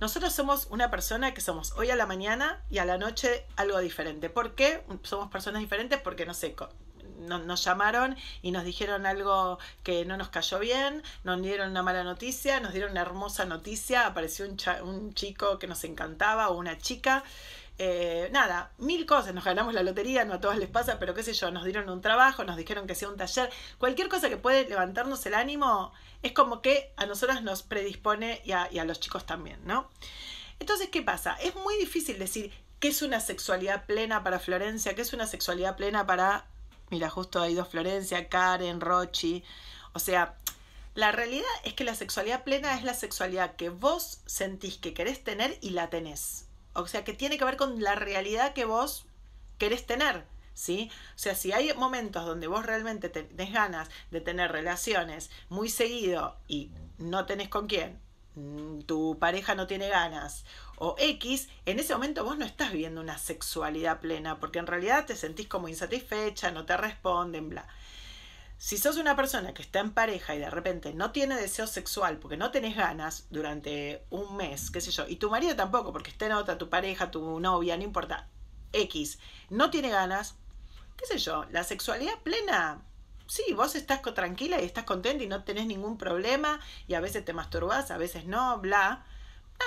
Nosotros somos una persona que somos hoy a la mañana y a la noche algo diferente. ¿Por qué somos personas diferentes? Porque no sé, nos llamaron y nos dijeron algo que no nos cayó bien, nos dieron una mala noticia, nos dieron una hermosa noticia, apareció un, un chico que nos encantaba o una chica eh, nada, mil cosas, nos ganamos la lotería, no a todas les pasa, pero qué sé yo, nos dieron un trabajo, nos dijeron que sea un taller, cualquier cosa que puede levantarnos el ánimo, es como que a nosotras nos predispone y a, los chicos también, ¿no? Entonces, ¿qué pasa? Es muy difícil decir qué es una sexualidad plena para Florencia, qué es una sexualidad plena para, mira, justo hay dos Florencia, Karen, Rochi, o sea, la realidad es que la sexualidad plena es la sexualidad que vos sentís que querés tener y la tenés. O sea, que tiene que ver con la realidad que vos querés tener. ¿Sí? O sea, si hay momentos donde vos realmente tenés ganas de tener relaciones muy seguido y no tenés con quién, mm, tu pareja no tiene ganas o X, en ese momento vos no estás viendo una sexualidad plena porque en realidad te sentís como insatisfecha, no te responden, bla. Si sos una persona que está en pareja y de repente no tiene deseo sexual porque no tenés ganas durante un mes, qué sé yo, y tu marido tampoco, porque está en otra, tu pareja, tu novia, no importa, X, no tiene ganas, qué sé yo, la sexualidad plena, sí, vos estás tranquila y estás contenta y no tenés ningún problema y a veces te masturbás, a veces no, bla.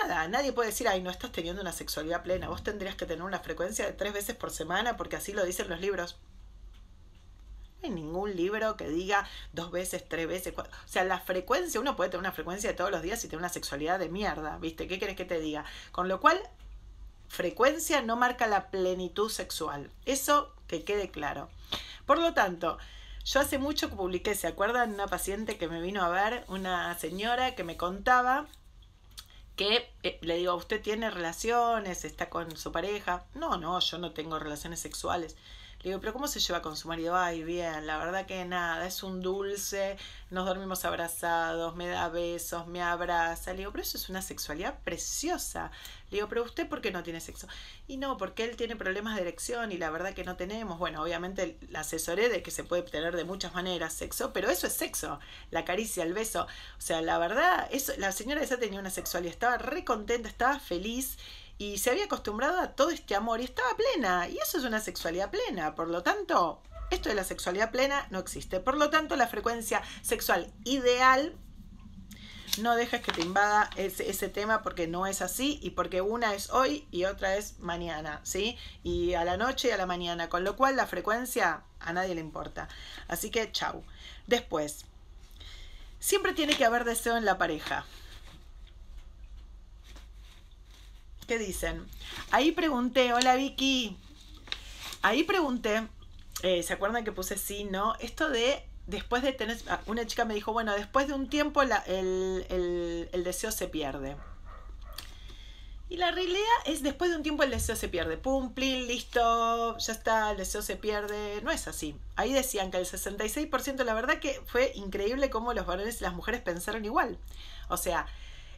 Nada, nadie puede decir, ay, no estás teniendo una sexualidad plena, vos tendrías que tener una frecuencia de tres veces por semana porque así lo dicen los libros hay ningún libro que diga dos veces, tres veces, cuatro. O sea, la frecuencia, uno puede tener una frecuencia de todos los días y tener una sexualidad de mierda, ¿viste? ¿Qué quieres que te diga? Con lo cual, frecuencia no marca la plenitud sexual. Eso que quede claro. Por lo tanto, yo hace mucho que publiqué, ¿se acuerdan? Una paciente que me vino a ver, una señora que me contaba que eh, le digo, ¿usted tiene relaciones? ¿Está con su pareja? No, no, yo no tengo relaciones sexuales. Le digo, pero ¿cómo se lleva con su marido? Ay, bien, la verdad que nada, es un dulce, nos dormimos abrazados, me da besos, me abraza. Le digo, pero eso es una sexualidad preciosa. Le digo, pero ¿usted por qué no tiene sexo? Y no, porque él tiene problemas de erección y la verdad que no tenemos. Bueno, obviamente la asesoré de que se puede tener de muchas maneras sexo, pero eso es sexo, la caricia, el beso. O sea, la verdad, eso, la señora esa tenía una sexualidad, estaba re contenta, estaba feliz y se había acostumbrado a todo este amor y estaba plena. Y eso es una sexualidad plena. Por lo tanto, esto de la sexualidad plena no existe. Por lo tanto, la frecuencia sexual ideal no dejes que te invada ese, tema porque no es así y porque una es hoy y otra es mañana, ¿sí? Y a la noche y a la mañana, con lo cual la frecuencia a nadie le importa. Así que chau. Después, siempre tiene que haber deseo en la pareja. ¿Qué dicen? Ahí pregunté, hola Vicky. Ahí pregunté, eh, ¿se acuerdan que puse sí, no? Esto de después de tener. Ah, una chica me dijo, bueno, después de un tiempo el, deseo se pierde. Y la realidad es después de un tiempo el deseo se pierde. Pum, plin, listo, ya está, el deseo se pierde. No es así. Ahí decían que el 66%, la verdad que fue increíble cómo los varones las mujeres pensaron igual. O sea,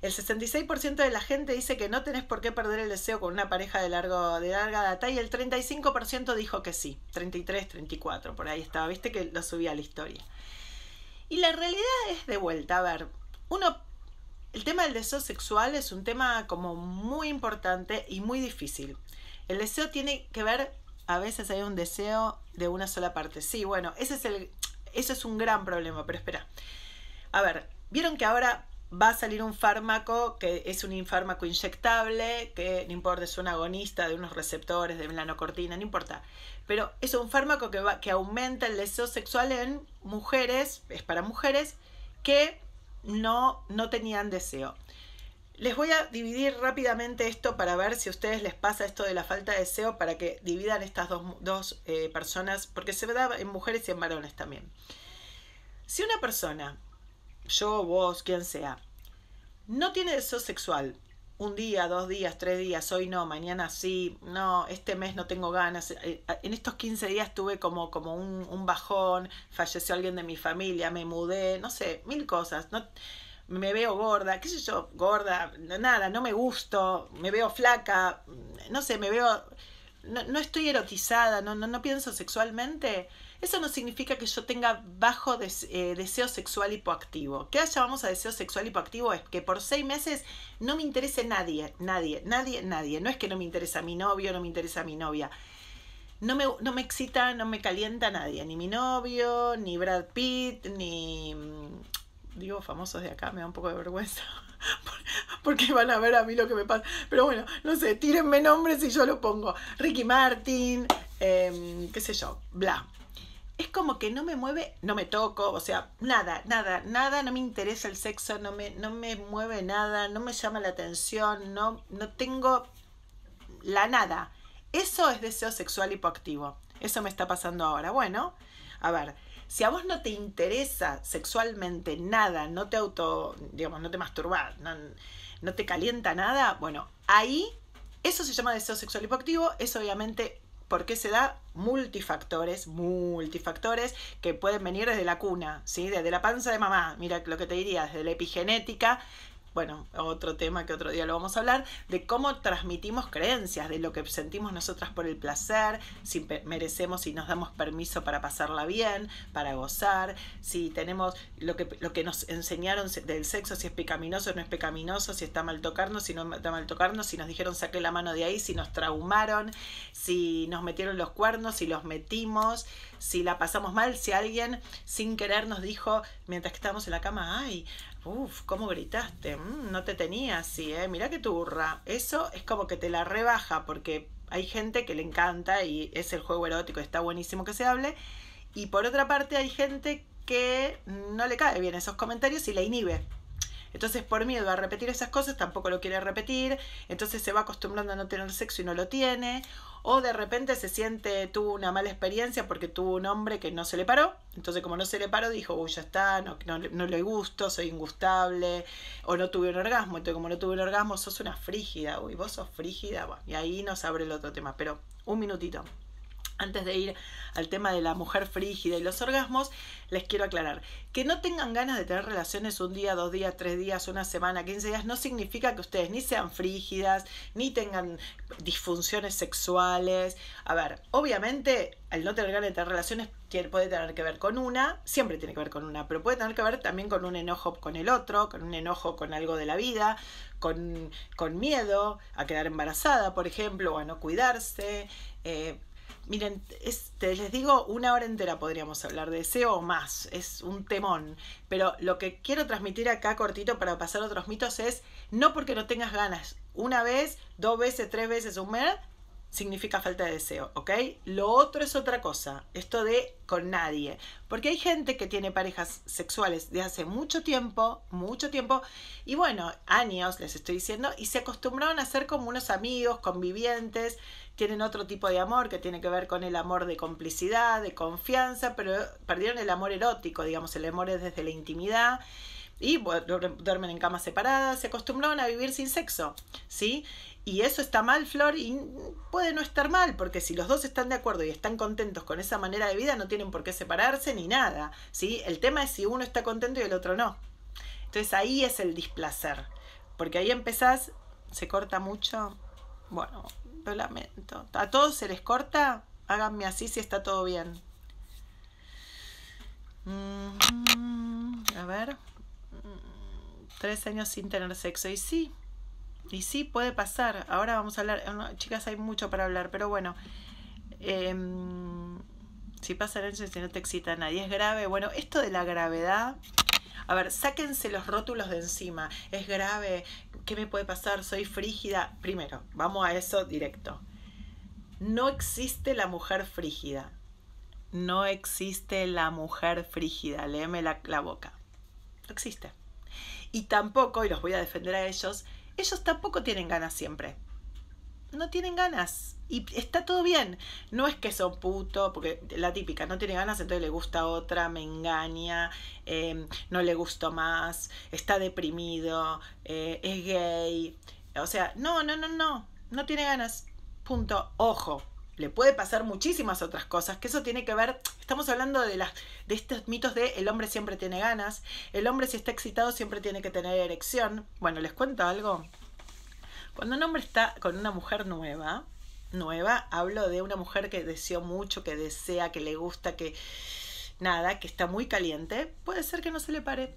el 66% de la gente dice que no tenés por qué perder el deseo con una pareja de, largo, de larga data y el 35% dijo que sí. 33, 34, por ahí estaba. Viste que lo subía a la historia. Y la realidad es de vuelta. A ver, uno el tema del deseo sexual es un tema como muy importante y muy difícil. El deseo tiene que ver, a veces hay un deseo de una sola parte. Sí, bueno, ese es el, Ese es un gran problema, pero espera. A ver, vieron que ahora va a salir un fármaco que es un fármaco inyectable, que no importa, es un agonista de unos receptores, de melanocortina, no importa. Pero es un fármaco que, va, que aumenta el deseo sexual en mujeres, es para mujeres, que no, no tenían deseo. Les voy a dividir rápidamente esto para ver si a ustedes les pasa esto de la falta de deseo, para que dividan estas dos, eh, personas, porque se da en mujeres y en varones también. Si una persona yo, vos, quien sea, no tiene eso sexual, un día, dos días, tres días, hoy no, mañana sí, no, este mes no tengo ganas. Eh, eh, en estos 15 días tuve como, como un, bajón, falleció alguien de mi familia, me mudé, no sé, mil cosas. No, me veo gorda, qué sé yo, gorda, nada, no me gusto, me veo flaca, no sé, me veo, no, estoy erotizada, no, no, no pienso sexualmente. Eso no significa que yo tenga bajo eh, deseo sexual hipoactivo. ¿Qué vamos a deseo sexual hipoactivo? Es que por seis meses no me interese nadie, nadie, nadie, nadie. No es que no me interesa mi novio, no me interesa mi novia. No me, no me excita, no me calienta nadie, ni mi novio, ni Brad Pitt, ni... Mm, digo, famosos de acá, me da un poco de vergüenza porque van a ver a mí lo que me pasa. Pero bueno, no sé, tírenme nombres y yo lo pongo. Ricky Martin, em, qué sé yo, bla es como que no me mueve, no me toco, o sea, nada, nada, nada, no me interesa el sexo, no me, no me mueve nada, no me llama la atención, no, no tengo la nada. Eso es deseo sexual hipoactivo. Eso me está pasando ahora. Bueno, a ver, si a vos no te interesa sexualmente nada, no te auto, digamos, no te masturbas, no, no te calienta nada, bueno, ahí eso se llama deseo sexual hipoactivo, es obviamente porque se da multifactores, multifactores que pueden venir desde la cuna, ¿sí? desde la panza de mamá, mira lo que te diría, desde la epigenética, bueno, otro tema que otro día lo vamos a hablar, de cómo transmitimos creencias, de lo que sentimos nosotras por el placer, si merecemos y nos damos permiso para pasarla bien, para gozar, si tenemos lo que, lo que nos enseñaron del sexo, si es pecaminoso o no es pecaminoso, si está mal tocarnos, si no está mal tocarnos, si nos dijeron saque la mano de ahí, si nos traumaron, si nos metieron los cuernos, si los metimos, si la pasamos mal, si alguien sin querer nos dijo mientras que estábamos en la cama, ay, Uf, ¿cómo gritaste? Mm, no te tenía así, ¿eh? Mirá que turra. Eso es como que te la rebaja porque hay gente que le encanta y es el juego erótico, está buenísimo que se hable. Y por otra parte hay gente que no le cae bien esos comentarios y la inhibe. Entonces por miedo a repetir esas cosas tampoco lo quiere repetir, entonces se va acostumbrando a no tener sexo y no lo tiene, o de repente se siente, tuvo una mala experiencia porque tuvo un hombre que no se le paró, entonces como no se le paró dijo, uy, ya está, no, le gusto, soy ingustable, o no tuve un orgasmo, entonces como no tuve un orgasmo sos una frígida, uy, vos sos frígida, y ahí nos abre el otro tema, pero un minutito. Antes de ir al tema de la mujer frígida y los orgasmos, les quiero aclarar que no tengan ganas de tener relaciones un día, dos días, tres días, una semana, quince días, no significa que ustedes ni sean frígidas, ni tengan disfunciones sexuales. A ver, obviamente, el no tener ganas de tener relaciones, puede tener que ver con una, siempre tiene que ver con una, pero puede tener que ver también con un enojo con el otro, con un enojo con algo de la vida, con, con miedo a quedar embarazada, por ejemplo, o a no cuidarse. Eh, Miren, este, les digo, una hora entera podríamos hablar de SEO o más, es un temón, pero lo que quiero transmitir acá cortito para pasar otros mitos es, no porque no tengas ganas, una vez, dos veces, tres veces, un mes, significa falta de deseo, ¿ok? Lo otro es otra cosa, esto de con nadie, porque hay gente que tiene parejas sexuales de hace mucho tiempo, mucho tiempo, y bueno, años les estoy diciendo, y se acostumbraron a ser como unos amigos, convivientes, tienen otro tipo de amor que tiene que ver con el amor de complicidad, de confianza, pero perdieron el amor erótico, digamos, el amor es desde la intimidad y duermen en camas separadas, se acostumbraron a vivir sin sexo, ¿sí? Y eso está mal, Flor, y puede no estar mal, porque si los dos están de acuerdo y están contentos con esa manera de vida, no tienen por qué separarse ni nada. ¿sí? El tema es si uno está contento y el otro no. Entonces ahí es el displacer, porque ahí empezás, se corta mucho. Bueno, lo lamento. ¿A todos se les corta? Háganme así si está todo bien. Mm, a ver. Mm, tres años sin tener sexo. Y sí, y sí, puede pasar. Ahora vamos a hablar, eh, chicas, hay mucho para hablar, pero bueno. Em, si pasa eso, si no te excita a nadie, es grave. Bueno, esto de la gravedad, a ver, sáquense los rótulos de encima. Es grave, ¿qué me puede pasar? Soy frígida. Primero, vamos a eso directo. No existe la mujer frígida. No existe la mujer frígida. Léeme la, la boca. No existe. Y tampoco, y los voy a defender a ellos, ellos tampoco tienen ganas siempre. No tienen ganas. Y está todo bien. No es que son puto, porque la típica, no tiene ganas, entonces le gusta otra, me engaña, em, no le gustó más, está deprimido, eh, es gay. O sea, no, no, no, no. No tiene ganas. Punto. Ojo, le puede pasar muchísimas otras cosas, que eso tiene que ver, estamos hablando de, las, de estos mitos de el hombre siempre tiene ganas, el hombre si está excitado siempre tiene que tener erección. Bueno, les cuento algo. Cuando un hombre está con una mujer nueva, nueva, hablo de una mujer que deseó mucho, que desea, que le gusta, que nada, que está muy caliente, puede ser que no se le pare.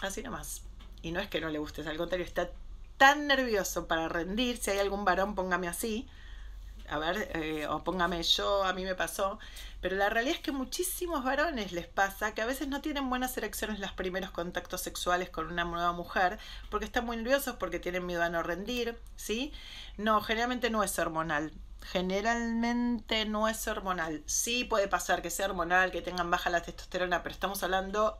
Así nomás. Y no es que no le guste, al contrario, está tan nervioso para rendir, si hay algún varón póngame así, a ver, eh, o póngame yo, a mí me pasó, pero la realidad es que muchísimos varones les pasa que a veces no tienen buenas elecciones los primeros contactos sexuales con una nueva mujer porque están muy nerviosos, porque tienen miedo a no rendir, ¿sí? No, generalmente no es hormonal, generalmente no es hormonal. Sí puede pasar que sea hormonal, que tengan baja la testosterona, pero estamos hablando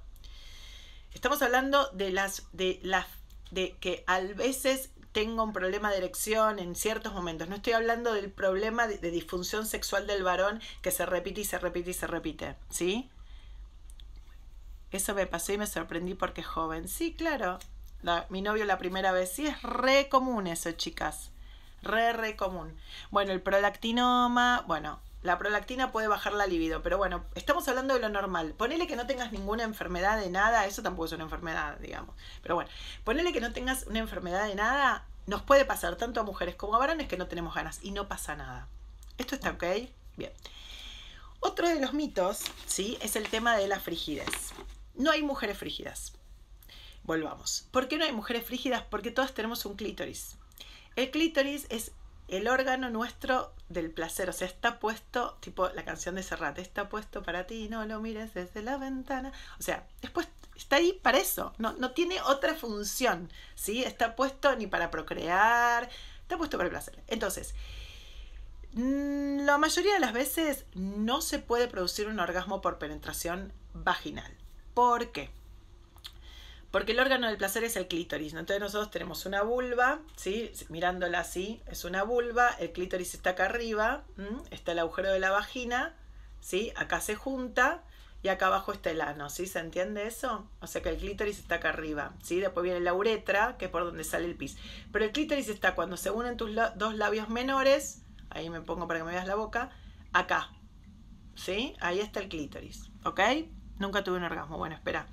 estamos hablando de las de las de que a veces tengo un problema de erección en ciertos momentos. No estoy hablando del problema de, disfunción sexual del varón que se repite y se repite y se repite, ¿sí? Eso me pasó y me sorprendí porque es joven. Sí, claro. mi novio la primera vez. Sí, es re común eso, chicas. Re, re común. Bueno, el prolactinoma. Bueno, la prolactina puede bajar la libido, pero bueno, estamos hablando de lo normal. Ponele que no tengas ninguna enfermedad de nada, eso tampoco es una enfermedad, digamos. Pero bueno, ponele que no tengas una enfermedad de nada, nos puede pasar tanto a mujeres como a varones que no tenemos ganas y no pasa nada. ¿Esto está ok? Bien. Otro de los mitos, ¿sí? Es el tema de la frigidez. No hay mujeres frígidas. Volvamos. ¿Por qué no hay mujeres frígidas? Porque todas tenemos un clítoris. El clítoris es el órgano nuestro del placer, o sea, está puesto, tipo la canción de Serrat, está puesto para ti, no lo mires desde la ventana, o sea, después está ahí para eso, no, no tiene otra función, ¿sí? Está puesto ni para procrear, está puesto para el placer. Entonces, mm, la mayoría de las veces no se puede producir un orgasmo por penetración vaginal. ¿Por qué? Porque el órgano del placer es el clítoris, ¿no? Entonces nosotros tenemos una vulva, ¿sí? Mirándola así, es una vulva, el clítoris está acá arriba, está el agujero de la vagina, ¿sí? Acá se junta y acá abajo está el ano, ¿sí? ¿Se entiende eso? O sea que el clítoris está acá arriba, ¿sí? Después viene la uretra, que es por donde sale el pis. Pero el clítoris está cuando se unen tus dos labios menores, ahí me pongo para que me veas la boca, acá, ¿sí? Ahí está el clítoris, ¿ok? Nunca tuve un orgasmo, bueno, espera.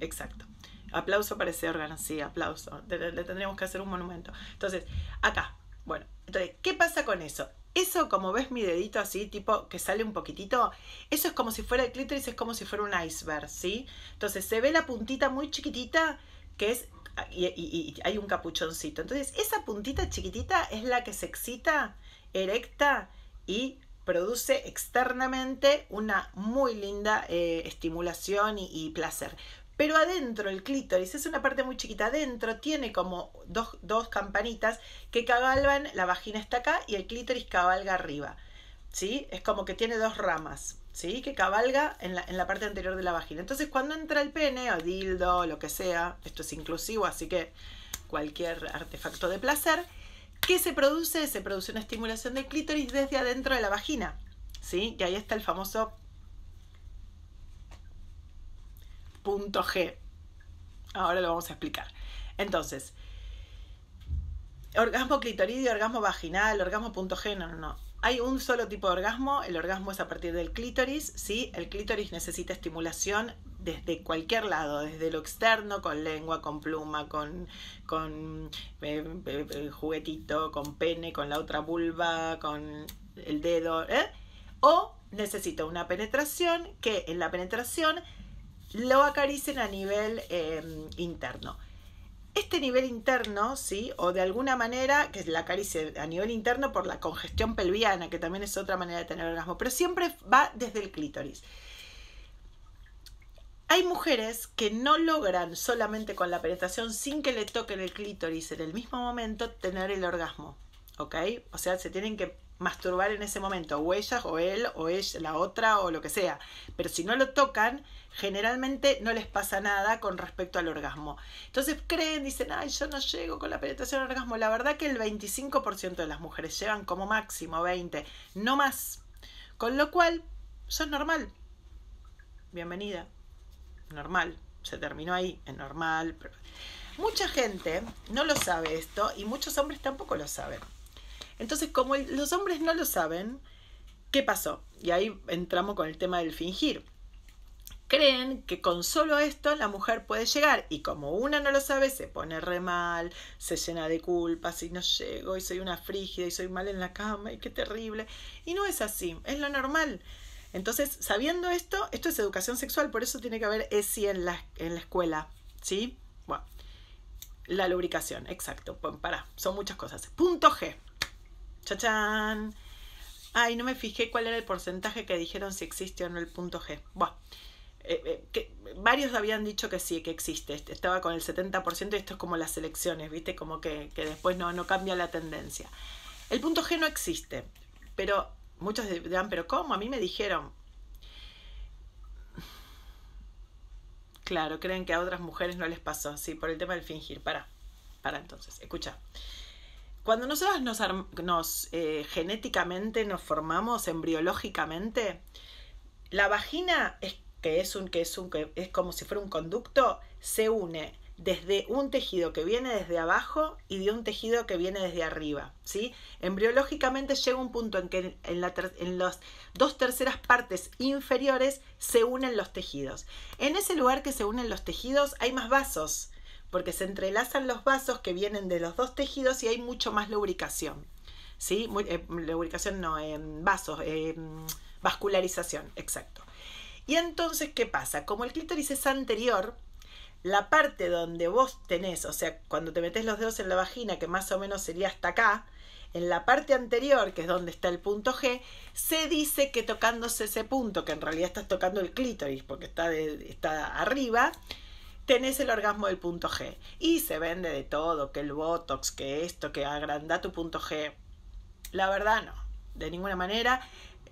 Exacto. Aplauso para ese órgano, sí, aplauso. Le, tendríamos que hacer un monumento. Entonces, acá, bueno, entonces, ¿qué pasa con eso? Eso, como ves mi dedito así, tipo que sale un poquitito, eso es como si fuera el clítoris, es como si fuera un iceberg, ¿sí? Entonces se ve la puntita muy chiquitita que es, y, hay un capuchoncito. Entonces esa puntita chiquitita es la que se excita, erecta y produce externamente una muy linda eh, estimulación y placer. Pero adentro, el clítoris es una parte muy chiquita, adentro tiene como dos, campanitas que cabalgan, la vagina está acá y el clítoris cabalga arriba. ¿Sí? Es como que tiene dos ramas, ¿sí? Que cabalga en la, parte anterior de la vagina. Entonces, cuando entra el pene o dildo, lo que sea, esto es inclusivo, así que cualquier artefacto de placer, ¿qué se produce? Se produce una estimulación del clítoris desde adentro de la vagina, ¿sí? Y ahí está el famoso punto G. Ahora lo vamos a explicar. Entonces, orgasmo clitoridio, orgasmo vaginal, orgasmo punto G, no, no, no. Hay un solo tipo de orgasmo, el orgasmo es a partir del clítoris, ¿sí? El clítoris necesita estimulación desde cualquier lado, desde lo externo, con lengua, con pluma, con, con eh, eh, eh, juguetito, con pene, con la otra vulva, con el dedo, ¿eh? O necesita una penetración que en la penetración lo acaricen a nivel em, interno. Este nivel interno, ¿sí? O de alguna manera, que la caricia a nivel interno por la congestión pelviana, que también es otra manera de tener orgasmo, pero siempre va desde el clítoris. Hay mujeres que no logran solamente con la penetración, sin que le toquen el clítoris en el mismo momento, tener el orgasmo, ¿ok? O sea, se tienen que masturbar en ese momento, o ellas, o él, o ella, la otra, o lo que sea. Pero si no lo tocan, generalmente no les pasa nada con respecto al orgasmo. Entonces creen, dicen, ay, yo no llego con la penetración al orgasmo. La verdad que el 25% de las mujeres llevan como máximo 20, no más. Con lo cual, son normal. Bienvenida. Normal. Se terminó ahí, es normal. Mucha gente no lo sabe esto y muchos hombres tampoco lo saben. Entonces, como los hombres no lo saben, ¿qué pasó? Y ahí entramos con el tema del fingir. Creen que con solo esto la mujer puede llegar y como una no lo sabe, se pone re mal, se llena de culpas y no llego y soy una frígida y soy mal en la cama y qué terrible. Y no es así, es lo normal. Entonces, sabiendo esto, esto es educación sexual, por eso tiene que haber ESI en la, en la escuela, ¿sí? Bueno, la lubricación, exacto, bueno, pará, son muchas cosas. Punto G, ¡Chachán! Ay, no me fijé cuál era el porcentaje que dijeron si existe o no el punto G. Bueno, eh, eh, varios habían dicho que sí, que existe. Estaba con el 70% y esto es como las elecciones, ¿viste? Como que, después no, no cambia la tendencia. El punto G no existe, pero muchos dirán, pero ¿cómo? A mí me dijeron. Claro, creen que a otras mujeres no les pasó, sí, por el tema del fingir. Para, para entonces, escucha cuando nosotros nos, nos eh, genéticamente nos formamos embriológicamente, la vagina es que es un que es un que es como si fuera un conducto se une desde un tejido que viene desde abajo y de un tejido que viene desde arriba, ¿sí? Embriológicamente llega un punto en que en las dos terceras partes inferiores se unen los tejidos. En ese lugar que se unen los tejidos hay más vasos, porque se entrelazan los vasos que vienen de los dos tejidos y hay mucho más lubricación. ¿sí? Eh, lubricación no, vasos, vascularización, exacto. Y entonces, ¿qué pasa? Como el clítoris es anterior, la parte donde vos tenés, o sea, cuando te metes los dedos en la vagina, que más o menos sería hasta acá, en la parte anterior, que es donde está el punto G, se dice que tocándose ese punto, que en realidad estás tocando el clítoris porque está, está arriba, tenés el orgasmo del punto G. Y se vende de todo, que el Botox, que esto, que agranda tu punto G. La verdad no, de ninguna manera,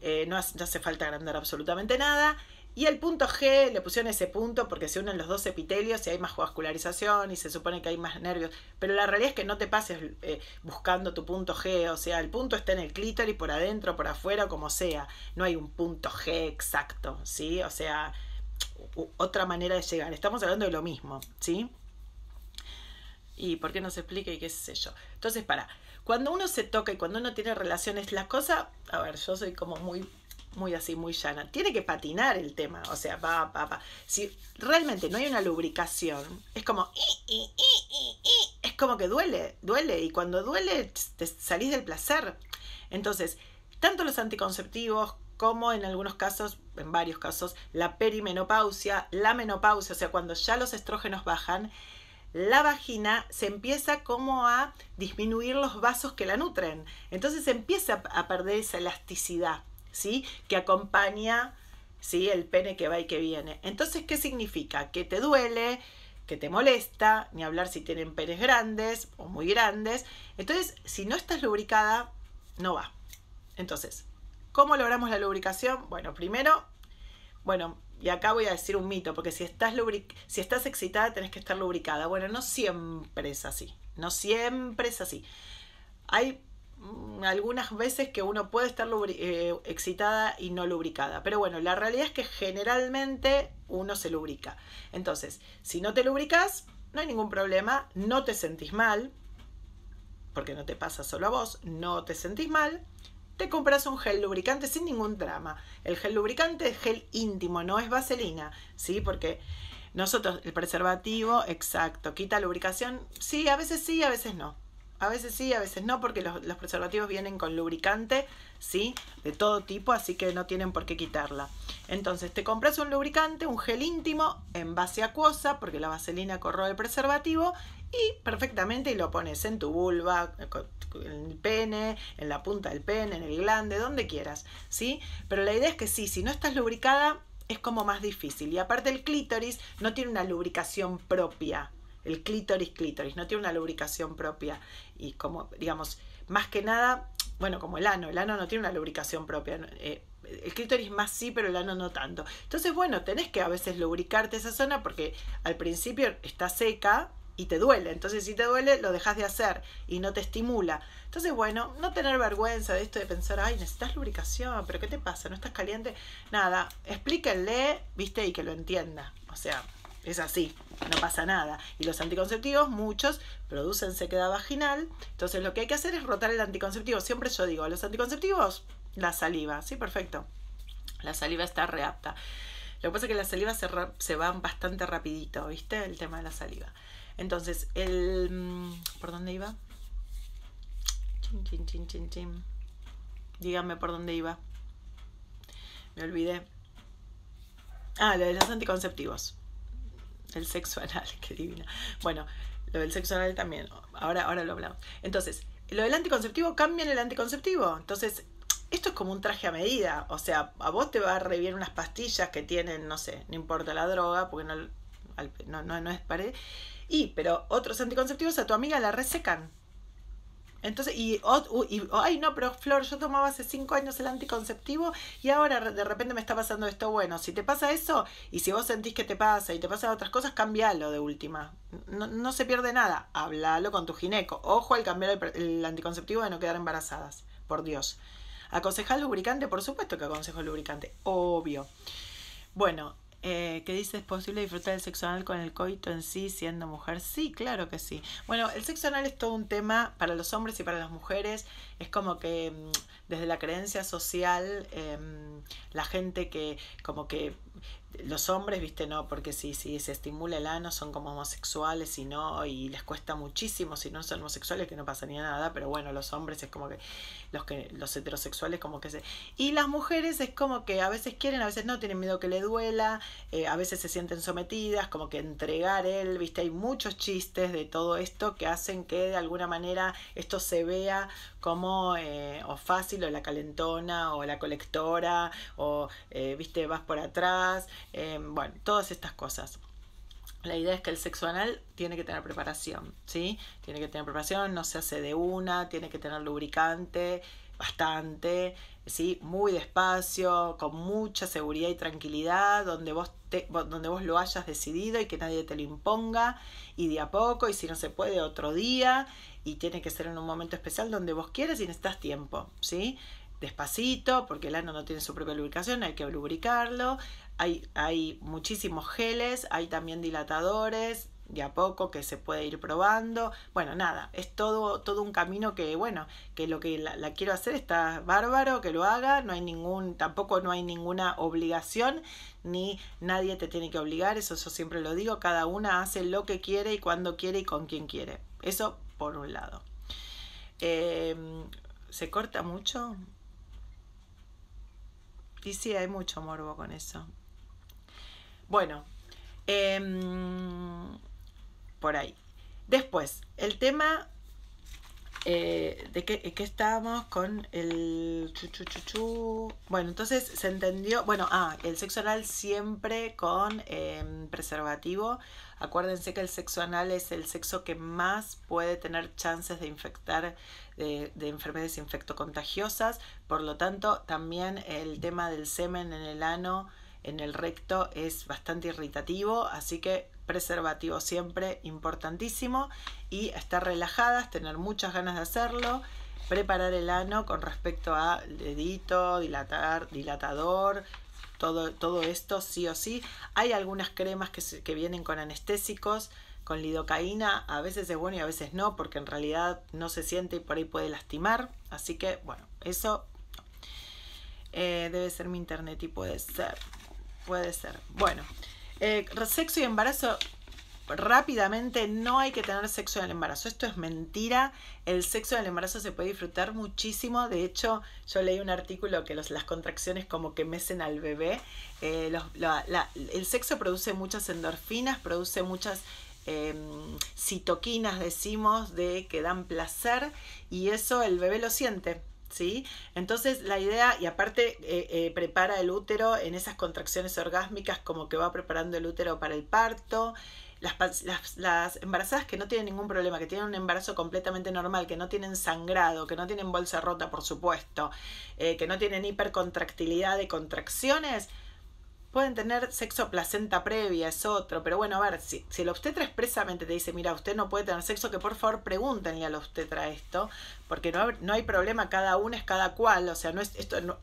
eh, no, hace, falta agrandar absolutamente nada. Y el punto G le pusieron ese punto porque se unen los dos epitelios y hay más vascularización y se supone que hay más nervios. Pero la realidad es que no te pases eh, buscando tu punto G. O sea, el punto está en el clítoris, por adentro, por afuera, como sea. No hay un punto G exacto, ¿sí? O sea, otra manera de llegar. Estamos hablando de lo mismo, ¿sí? Y por qué no se explica y qué sé yo. Entonces, para, cuando uno se toca y cuando uno tiene relaciones, la cosa, a ver, yo soy como muy muy así, muy llana. Tiene que patinar el tema, o sea, va, va, va. Si realmente no hay una lubricación, es como, es como que duele, duele, y cuando duele te salís del placer. Entonces, tanto los anticonceptivos como en algunos casos, en varios casos, la perimenopausia, la menopausia, o sea, cuando ya los estrógenos bajan, la vagina se empieza como a disminuir los vasos que la nutren. Entonces se empieza a perder esa elasticidad, ¿sí? Que acompaña, ¿sí? El pene que va y que viene. Entonces, ¿qué significa? Que te duele, que te molesta, ni hablar si tienen penes grandes o muy grandes. Entonces, si no estás lubricada, no va. Entonces, ¿Cómo logramos la lubricación? Bueno, primero, bueno, y acá voy a decir un mito, porque si estás, si estás excitada tenés que estar lubricada. Bueno, no siempre es así, no siempre es así. Hay mm, algunas veces que uno puede estar eh, excitada y no lubricada. Pero bueno, la realidad es que generalmente uno se lubrica. Entonces, si no te lubricas, no hay ningún problema, no te sentís mal, porque no te pasa solo a vos, no te sentís mal, te compras un gel lubricante sin ningún drama. El gel lubricante es gel íntimo, no es vaselina, ¿sí? Porque nosotros, el preservativo, exacto, quita lubricación, sí, a veces sí, a veces no. A veces sí, a veces no, porque los, preservativos vienen con lubricante, ¿sí? De todo tipo, así que no tienen por qué quitarla. Entonces, te compras un lubricante, un gel íntimo en base acuosa, porque la vaselina corroe el preservativo, y perfectamente y lo pones en tu vulva, eh, en el pene, en la punta del pene, en el glande, donde quieras, ¿sí? Pero la idea es que sí, si no estás lubricada es como más difícil y aparte el clítoris no tiene una lubricación propia. El clítoris clítoris no tiene una lubricación propia y como digamos, más que nada, bueno, como el ano, el ano no tiene una lubricación propia. Eh, el clítoris más sí, pero el ano no tanto. Entonces, bueno, tenés que a veces lubricarte esa zona porque al principio está seca, y te duele. Entonces, si te duele, lo dejas de hacer y no te estimula. Entonces, bueno, no tener vergüenza de esto de pensar, ay, necesitas lubricación, pero ¿qué te pasa? ¿No estás caliente? Nada, explíquenle, viste, y que lo entienda. O sea, es así, no pasa nada. Y los anticonceptivos, muchos, producen sequedad vaginal. Entonces, lo que hay que hacer es rotar el anticonceptivo. Siempre yo digo, los anticonceptivos, la saliva. Sí, perfecto. La saliva está reapta. Lo que pasa es que las salivas se, se van bastante rapidito, ¿viste? El tema de la saliva. Entonces, el... Mm, ¿Por dónde iba? Chin, chin, chin, chin, Díganme por dónde iba. Me olvidé. Ah, lo de los anticonceptivos. El sexo anal, qué divina. Bueno, lo del sexo anal también. Ahora, ahora lo hablamos. Entonces, lo del anticonceptivo, en el anticonceptivo. Entonces, esto es como un traje a medida. O sea, a vos te va a revivir unas pastillas que tienen, no sé, no importa la droga, porque no, no es pared. Y, pero otros anticonceptivos a tu amiga la resecan. Entonces, y, ay, no, pero Flor, yo tomaba hace cinco años el anticonceptivo y ahora de repente me está pasando esto. Bueno, si te pasa eso y si vos sentís que te pasa y te pasan otras cosas, cambialo de última. No, se pierde nada. Háblalo con tu gineco. Ojo al cambiar el, anticonceptivo de no quedar embarazadas. Por Dios. ¿Aconsejar lubricante? Por supuesto que aconsejo lubricante. Obvio. Bueno, eh, que dice, ¿es posible disfrutar del sexo anal con el coito en sí siendo mujer? Sí, claro que sí. Bueno, el sexo anal es todo un tema para los hombres y para las mujeres es como que mm, desde la creencia social, em, la gente que como que los hombres, viste, no, porque si, si se estimula el ano son como homosexuales y no, y les cuesta muchísimo si no son homosexuales que no pasa ni nada, pero bueno, los hombres es como que los, que, los heterosexuales como que se... Y las mujeres es como que a veces quieren, a veces no, tienen miedo que le duela, eh, a veces se sienten sometidas, como que entregar él, viste, hay muchos chistes de todo esto que hacen que de alguna manera esto se vea como eh, o fácil o la calentona o la colectora o eh, viste vas por atrás, em, bueno, todas estas cosas. La idea es que el sexo anal tiene que tener preparación, ¿sí? Tiene que tener preparación, no se hace de una, tiene que tener lubricante, bastante, ¿sí? muy despacio, con mucha seguridad y tranquilidad, donde vos, te, donde vos lo hayas decidido y que nadie te lo imponga, y de a poco, y si no se puede, otro día, y tiene que ser en un momento especial donde vos quieras y necesitas tiempo, ¿sí? Despacito, porque el ano no tiene su propia lubricación, hay que lubricarlo, hay, hay muchísimos geles, hay también dilatadores, de a poco que se puede ir probando. Bueno, nada, es todo, todo un camino que, bueno, que lo que la, quiero hacer está bárbaro, que lo haga, no hay ningún, tampoco no hay ninguna obligación, ni nadie te tiene que obligar, eso yo siempre lo digo, cada una hace lo que quiere y cuando quiere y con quien quiere. Eso por un lado. Em, ¿Se corta mucho? Y sí, hay mucho morbo con eso. Bueno, eh, por ahí. Después, el tema eh, de qué, que estábamos con el chuchuchuchu. Bueno, entonces se entendió, bueno, ah, el sexo anal siempre con em, preservativo. Acuérdense que el sexo anal es el sexo que más puede tener chances de infectar de, de enfermedades infectocontagiosas. Por lo tanto, también el tema del semen en el ano, en el recto, es bastante irritativo. Así que preservativo siempre importantísimo y estar relajadas, tener muchas ganas de hacerlo, preparar el ano con respecto a dedito, dilatar, dilatador, todo, todo esto sí o sí. Hay algunas cremas que, que vienen con anestésicos, con lidocaína, a veces es bueno y a veces no, porque en realidad no se siente y por ahí puede lastimar. Así que bueno, eso eh, debe ser mi internet y puede ser, puede ser. Bueno. Eh, sexo y embarazo rápidamente no hay que tener sexo en el embarazo. Esto es mentira. El sexo en el embarazo se puede disfrutar muchísimo. De hecho, yo leí un artículo que los, las contracciones como que mecen al bebé. Eh, el sexo produce muchas endorfinas, produce muchas em, citoquinas, decimos, de que dan placer y eso el bebé lo siente. ¿sí? Entonces la idea, y aparte eh, eh, prepara el útero en esas contracciones orgásmicas como que va preparando el útero para el parto. Las, embarazadas que no tienen ningún problema, que tienen un embarazo completamente normal, que no tienen sangrado, que no tienen bolsa rota, por supuesto, eh, que no tienen hipercontractilidad de contracciones, Pueden tener sexo placenta previa, es otro, pero bueno, a ver, si, si el obstetra expresamente te dice, mira, usted no puede tener sexo, que por favor pregúntenle al obstetra esto, porque no, no hay problema, cada uno es cada cual, o sea, no es, esto no,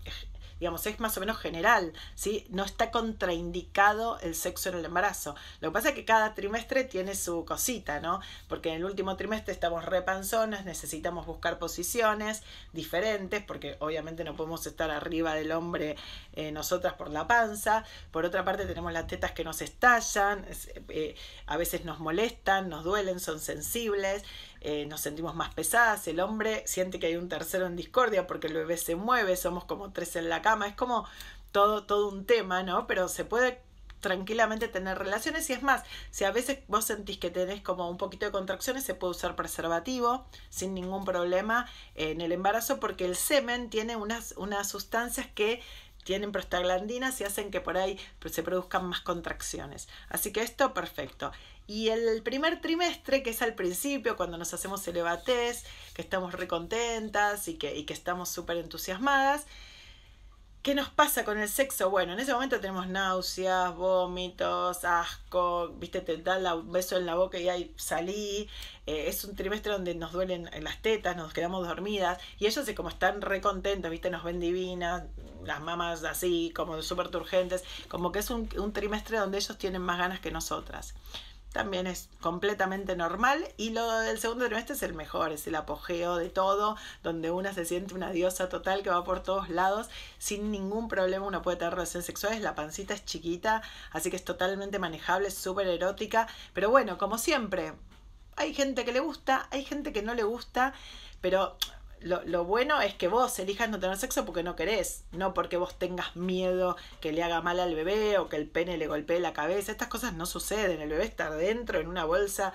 digamos, es más o menos general, ¿sí? No está contraindicado el sexo en el embarazo. Lo que pasa es que cada trimestre tiene su cosita, ¿no? Porque en el último trimestre estamos repanzones, necesitamos buscar posiciones diferentes, porque obviamente no podemos estar arriba del hombre eh, nosotras por la panza. Por otra parte tenemos las tetas que nos estallan, eh, a veces nos molestan, nos duelen, son sensibles. Eh, nos sentimos más pesadas, el hombre siente que hay un tercero en discordia porque el bebé se mueve, somos como tres en la cama, es como todo, todo un tema, ¿no? Pero se puede tranquilamente tener relaciones y es más, si a veces vos sentís que tenés como un poquito de contracciones, se puede usar preservativo sin ningún problema en el embarazo porque el semen tiene unas, unas sustancias que tienen prostaglandinas y hacen que por ahí se produzcan más contracciones. Así que esto perfecto. Y el primer trimestre, que es al principio, cuando nos hacemos el e que estamos recontentas y que, y que estamos súper entusiasmadas, ¿Qué nos pasa con el sexo? Bueno, en ese momento tenemos náuseas, vómitos, asco, viste, te da un beso en la boca y ahí salí. Eh, es un trimestre donde nos duelen las tetas, nos quedamos dormidas y ellos como están recontentos, viste, nos ven divinas, las mamás así, como súper turgentes, como que es un trimestre donde ellos tienen más ganas que nosotras también es completamente normal y lo del segundo trimestre es el mejor, es el apogeo de todo, donde una se siente una diosa total que va por todos lados, sin ningún problema uno puede tener relaciones sexuales, la pancita es chiquita, así que es totalmente manejable, es súper erótica, pero bueno, como siempre, hay gente que le gusta, hay gente que no le gusta, pero lo, bueno es que vos elijas no tener sexo porque no querés, no porque vos tengas miedo que le haga mal al bebé o que el pene le golpee la cabeza. Estas cosas no suceden. El bebé está dentro en una bolsa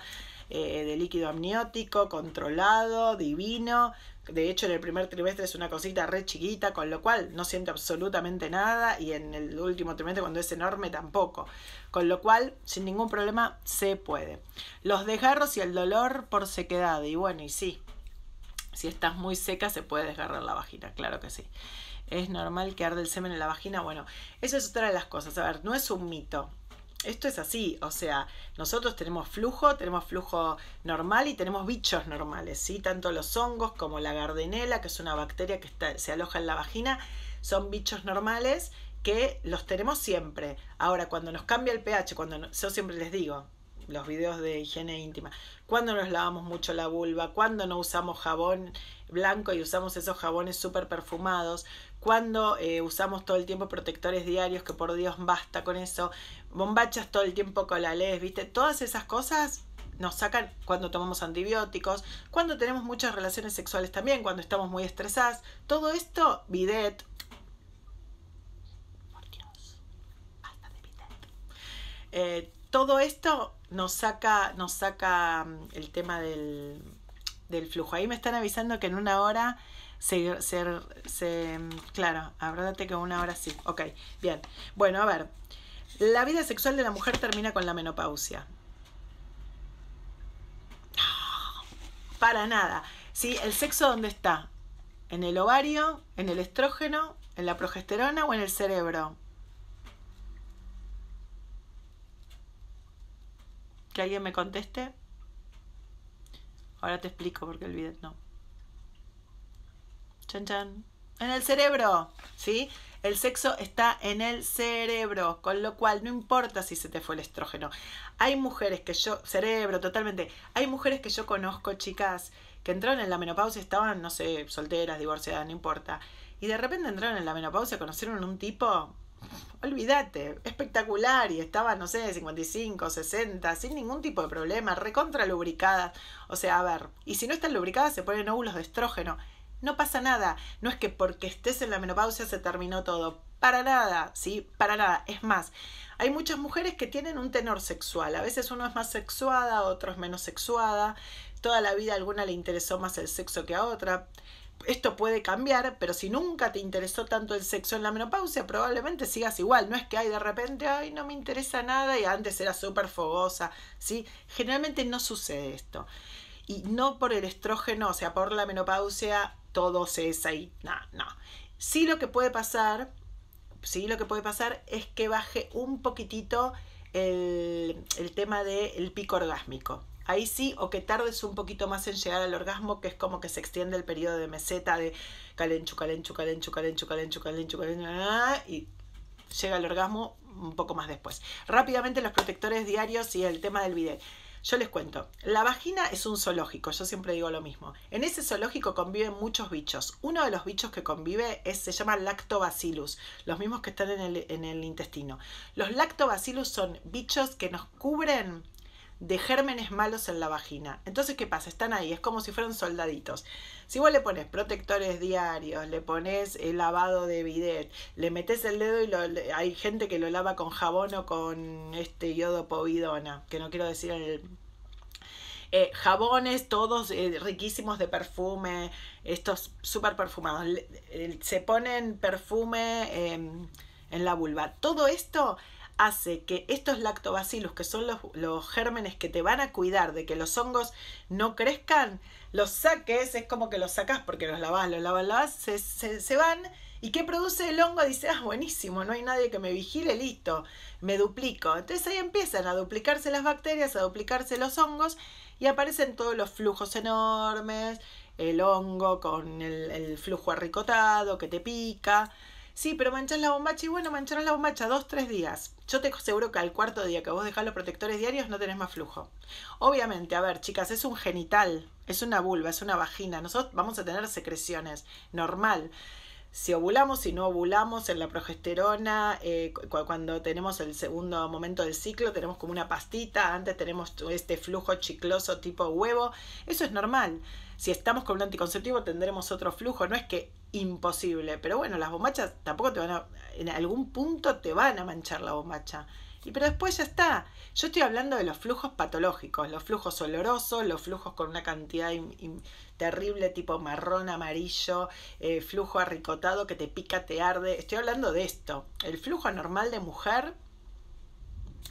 eh, de líquido amniótico, controlado, divino. De hecho, en el primer trimestre es una cosita re chiquita, con lo cual no siente absolutamente nada y en el último trimestre cuando es enorme tampoco. Con lo cual, sin ningún problema, se puede. Los desgarros y el dolor por sequedad. Y bueno, y sí, si estás muy seca se puede desgarrar la vagina, claro que sí. ¿Es normal que arde el semen en la vagina? Bueno, eso es otra de las cosas. A ver, no es un mito. Esto es así, o sea, nosotros tenemos flujo, tenemos flujo normal y tenemos bichos normales, ¿sí? Tanto los hongos como la gardenela, que es una bacteria que se aloja en la vagina, son bichos normales que los tenemos siempre. Ahora, cuando nos cambia el pH, cuando yo siempre les digo, los videos de higiene íntima, cuando nos lavamos mucho la vulva, cuando no usamos jabón blanco y usamos esos jabones súper perfumados, cuando eh, usamos todo el tiempo protectores diarios, que por Dios basta con eso, bombachas todo el tiempo con la les ¿viste? Todas esas cosas nos sacan cuando tomamos antibióticos, cuando tenemos muchas relaciones sexuales también, cuando estamos muy estresadas. Todo esto, videt Por Dios, de bidet. Eh, todo esto nos saca, nos saca mm, el tema del, del flujo. Ahí me están avisando que en una hora se, se, se mm, claro, abrádate que en una hora sí. Ok, bien. Bueno, a ver. La vida sexual de la mujer termina con la menopausia. Para nada. ¿Sí? ¿El sexo dónde está? ¿En el ovario? ¿En el estrógeno? ¿En la progesterona o en el cerebro? Que alguien me conteste. Ahora te explico porque el no. Chan En el cerebro, ¿sí? El sexo está en el cerebro, con lo cual no importa si se te fue el estrógeno. Hay mujeres que yo, cerebro totalmente, hay mujeres que yo conozco, chicas, que entraron en la menopausia, estaban, no sé, solteras, divorciadas, no importa. Y de repente entraron en la menopausia, conocieron a un tipo, olvídate, espectacular y estaba, no sé, 55, 60, sin ningún tipo de problema, recontra lubricada O sea, a ver, y si no están lubricadas se ponen óvulos de estrógeno. No pasa nada, no es que porque estés en la menopausia se terminó todo, para nada, ¿sí? Para nada. Es más, hay muchas mujeres que tienen un tenor sexual, a veces uno es más sexuada, otro es menos sexuada, toda la vida alguna le interesó más el sexo que a otra esto puede cambiar, pero si nunca te interesó tanto el sexo en la menopausia, probablemente sigas igual. No es que hay de repente, ay, no me interesa nada y antes era súper fogosa, ¿sí? Generalmente no sucede esto. Y no por el estrógeno, o sea, por la menopausia, todo es ahí. no, no. Sí lo que puede pasar, sí lo que puede pasar es que baje un poquitito el, tema del pico orgásmico ahí sí, o que tardes un poquito más en llegar al orgasmo, que es como que se extiende el periodo de meseta de calenchu, calenchu, calenchu, calenchu, calenchu, calenchu, calenchu, ah, ah, ah, y llega al orgasmo un poco más después. Rápidamente los protectores diarios y el tema del bidet. Yo les cuento, la vagina es un zoológico, yo siempre digo lo mismo. En ese zoológico conviven muchos bichos. Uno de los bichos que convive es, se llama lactobacillus, los mismos que están en el, en el intestino. Los lactobacillus son bichos que nos cubren de gérmenes malos en la vagina. Entonces, ¿qué pasa? Están ahí, es como si fueran soldaditos. Si vos le pones protectores diarios, le pones el eh, lavado de bidet, le metes el dedo y hay gente que lo lava con jabón o con este yodo povidona, que no quiero decir el... Eh, jabones todos eh, riquísimos de perfume, estos súper perfumados. se ponen perfume em, en la vulva. Todo esto hace que estos lactobacilos, que son los, gérmenes que te van a cuidar de que los hongos no crezcan, los saques, es como que los sacas porque los lavas, los lavas, lavas, se, se, van. ¿Y qué produce el hongo? Dice, ah, buenísimo, no hay nadie que me vigile, listo, me duplico. Entonces ahí empiezan a duplicarse las bacterias, a duplicarse los hongos y aparecen todos los flujos enormes, el hongo con el, el flujo arricotado que te pica. Sí, pero manchas la bombacha y bueno, mancharon la bombacha dos, tres días. Yo te aseguro que al cuarto día que vos dejás los protectores diarios no tenés más flujo. Obviamente, a ver, chicas, es un genital, es una vulva, es una vagina. Nosotros vamos a tener secreciones, normal. Si ovulamos, si no ovulamos, en la progesterona, eh, cuando tenemos el segundo momento del ciclo, tenemos como una pastita, antes tenemos este flujo chicloso tipo huevo, eso es normal. Si estamos con un anticonceptivo tendremos otro flujo, no es que imposible, pero bueno, las bombachas tampoco te van a, en algún punto te van a manchar la bombacha. Y pero después ya está. Yo estoy hablando de los flujos patológicos, los flujos olorosos, los flujos con una cantidad terrible tipo marrón, amarillo, eh, flujo arricotado que te pica, te arde. Estoy hablando de esto. El flujo normal de mujer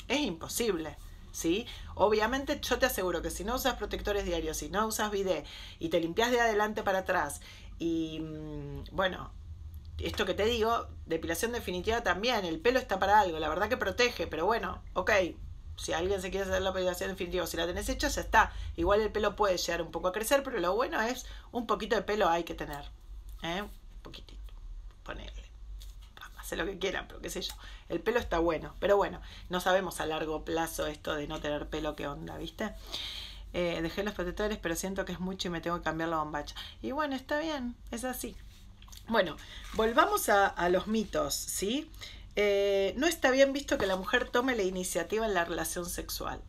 es imposible. ¿sí? Obviamente yo te aseguro que si no usas protectores diarios, si no usas bidet y te limpias de adelante para atrás y mm, bueno, esto que te digo, depilación definitiva también, el pelo está para algo, la verdad que protege, pero bueno, ok, si alguien se quiere hacer la depilación definitiva, si la tenés hecha, ya está. Igual el pelo puede llegar un poco a crecer, pero lo bueno es un poquito de pelo hay que tener, ¿eh? un poquitito, ponerlo lo que quiera, pero qué sé yo. El pelo está bueno, pero bueno, no sabemos a largo plazo esto de no tener pelo, qué onda, ¿viste? Eh, dejé los protectores, pero siento que es mucho y me tengo que cambiar la bombacha. Y bueno, está bien, es así. Bueno, volvamos a, los mitos, ¿sí? Eh, no está bien visto que la mujer tome la iniciativa en la relación sexual.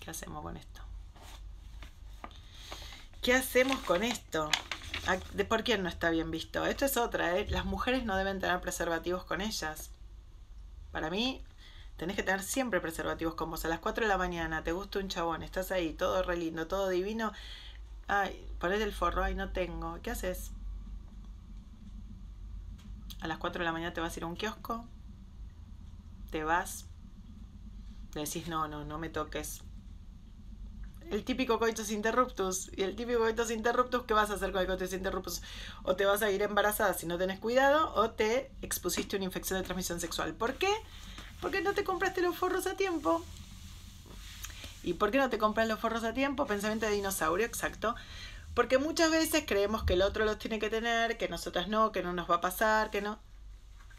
¿Qué hacemos con esto? ¿Qué hacemos con esto? ¿De por qué no está bien visto? esto es otra, ¿eh? Las mujeres no deben tener preservativos con ellas. Para mí, tenés que tener siempre preservativos con vos. A las 4 de la mañana te gusta un chabón, estás ahí, todo re lindo, todo divino. Ay, ponete el forro, ahí no tengo. ¿Qué haces? A las 4 de la mañana te vas a ir a un kiosco, te vas, le decís, no, no, no me toques, el típico coitus interruptus. Y el típico coitus interruptus, ¿qué vas a hacer con el coitus interruptus? O te vas a ir embarazada si no tenés cuidado, o te expusiste a una infección de transmisión sexual. ¿Por qué? Porque no te compraste los forros a tiempo. ¿Y por qué no te compras los forros a tiempo? Pensamiento de dinosaurio, exacto. Porque muchas veces creemos que el otro los tiene que tener, que nosotras no, que no nos va a pasar, que no.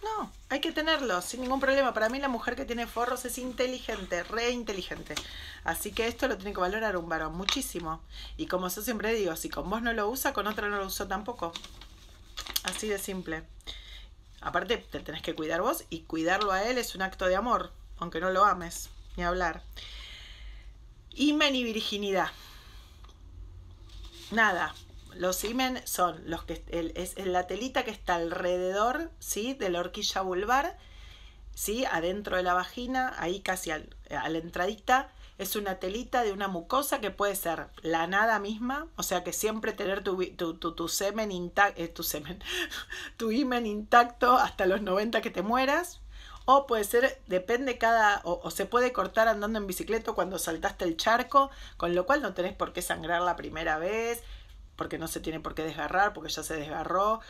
No, hay que tenerlo sin ningún problema. Para mí la mujer que tiene forros es inteligente, re inteligente. Así que esto lo tiene que valorar un varón muchísimo. Y como yo siempre digo, si con vos no lo usa, con otra no lo usó tampoco. Así de simple. Aparte, te tenés que cuidar vos y cuidarlo a él es un acto de amor, aunque no lo ames, ni hablar. Y y virginidad. Nada, los imen son los que es, la telita que está alrededor ¿sí? de la horquilla vulvar, ¿sí? adentro de la vagina, ahí casi al, a la entradita. Es una telita de una mucosa que puede ser la nada misma, o sea que siempre tener tu, tu, semen intacto, tu tu eh, intacto hasta los 90 que te mueras, o puede ser, depende cada, o, se puede cortar andando en bicicleta cuando saltaste el charco, con lo cual no tenés por qué sangrar la primera vez porque no se tiene por qué desgarrar, porque ya se desgarró,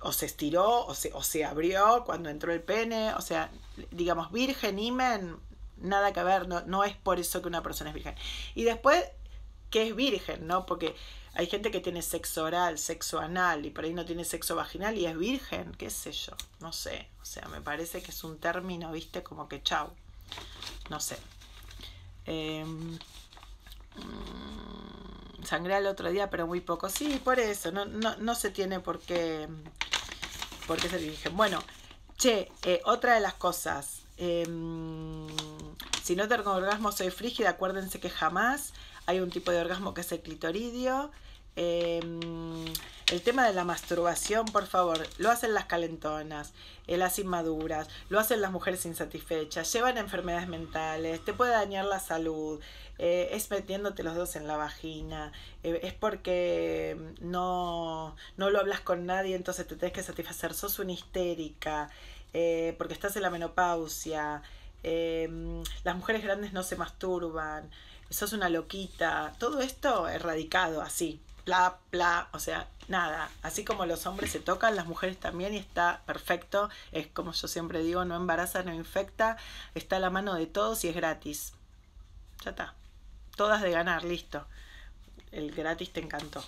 o se estiró, o se, o abrió cuando entró el pene, o sea, digamos, virgen, imen, nada que ver, no, es por eso que una persona es virgen. Y después, ¿qué es virgen, ¿no? Porque hay gente que tiene sexo oral, sexo anal, y por ahí no tiene sexo vaginal y es virgen, qué sé yo, no sé, o sea, me parece que es un término, viste, como que chau, no sé. Em, mm, sangré al otro día, pero muy poco. Sí, por eso, no, no, no se tiene por qué, por qué Bueno, che, eh, otra de las cosas. Em, si no tengo orgasmo, soy frígida. Acuérdense que jamás hay un tipo de orgasmo que es el clitoridio. Em, el tema de la masturbación, por favor, lo hacen las calentonas, eh, las inmaduras, lo hacen las mujeres insatisfechas, llevan enfermedades mentales, te puede dañar la salud, eh, es metiéndote los dos en la vagina, eh, es porque mm, no, lo hablas con nadie, entonces te tenés que satisfacer, sos una histérica, porque estás en la menopausia, mm, las mujeres grandes no se masturban, sos una loquita, todo esto erradicado así pla bla, o sea, nada. Así como los hombres se tocan, las mujeres también y está perfecto. Es como yo siempre digo, no embaraza, no infecta, está a la mano de todos y es gratis. Ya está. Todas de ganar, listo. El gratis te encantó.